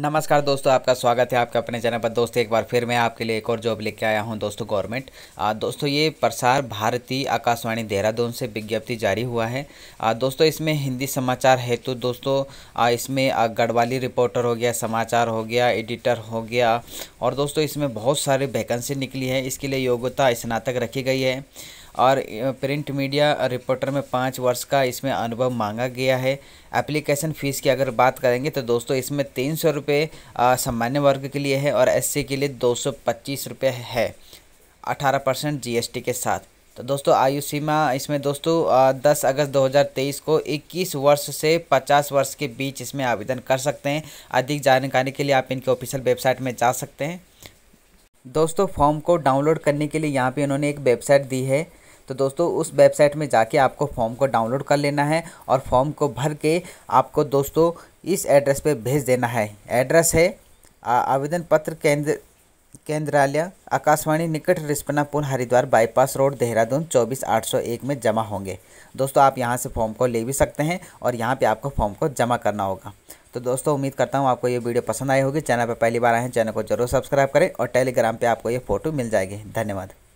नमस्कार दोस्तों आपका स्वागत है आपका अपने चैनल पर दोस्तों एक बार फिर मैं आपके लिए एक और जॉब लेके आया हूं दोस्तों गवर्नमेंट दोस्तों ये प्रसार भारती आकाशवाणी देहरादून से विज्ञप्ति जारी हुआ है आ, दोस्तों इसमें हिंदी समाचार है तो दोस्तों आ, इसमें गढ़वाली रिपोर्टर हो गया समाचार हो गया एडिटर हो गया और दोस्तों इसमें बहुत सारी वैकेंसी निकली है इसके लिए योग्यता स्नातक रखी गई है और प्रिंट मीडिया रिपोर्टर में पाँच वर्ष का इसमें अनुभव मांगा गया है एप्लीकेशन फ़ीस की अगर बात करेंगे तो दोस्तों इसमें तीन सौ रुपये सामान्य वर्ग के लिए है और एस के लिए दो सौ पच्चीस रुपये है अठारह परसेंट जी के साथ तो दोस्तों आयु सीमा इसमें दोस्तों दस अगस्त 2023 को 21 वर्ष से 50 वर्ष के बीच इसमें आवेदन कर सकते हैं अधिक जानकारी के लिए आप इनके ऑफिशियल वेबसाइट में जा सकते हैं दोस्तों फॉर्म को डाउनलोड करने के लिए यहाँ पे इन्होंने एक वेबसाइट दी है तो दोस्तों उस वेबसाइट में जाके आपको फॉर्म को डाउनलोड कर लेना है और फॉर्म को भर के आपको दोस्तों इस एड्रेस पे भेज देना है एड्रेस है आवेदन पत्र केंद्र केंद्रालय आकाशवाणी निकट रिस्पनापुर हरिद्वार बाईपास रोड देहरादून चौबीस आठ सौ एक में जमा होंगे दोस्तों आप यहां से फॉर्म को ले भी सकते हैं और यहां पे आपको फॉर्म को जमा करना होगा तो दोस्तों उम्मीद करता हूं आपको ये वीडियो पसंद आई होगी चैनल पर पहली बार आए हैं चैनल को जरूर सब्सक्राइब करें और टेलीग्राम पर आपको ये फ़ोटो मिल जाएगी धन्यवाद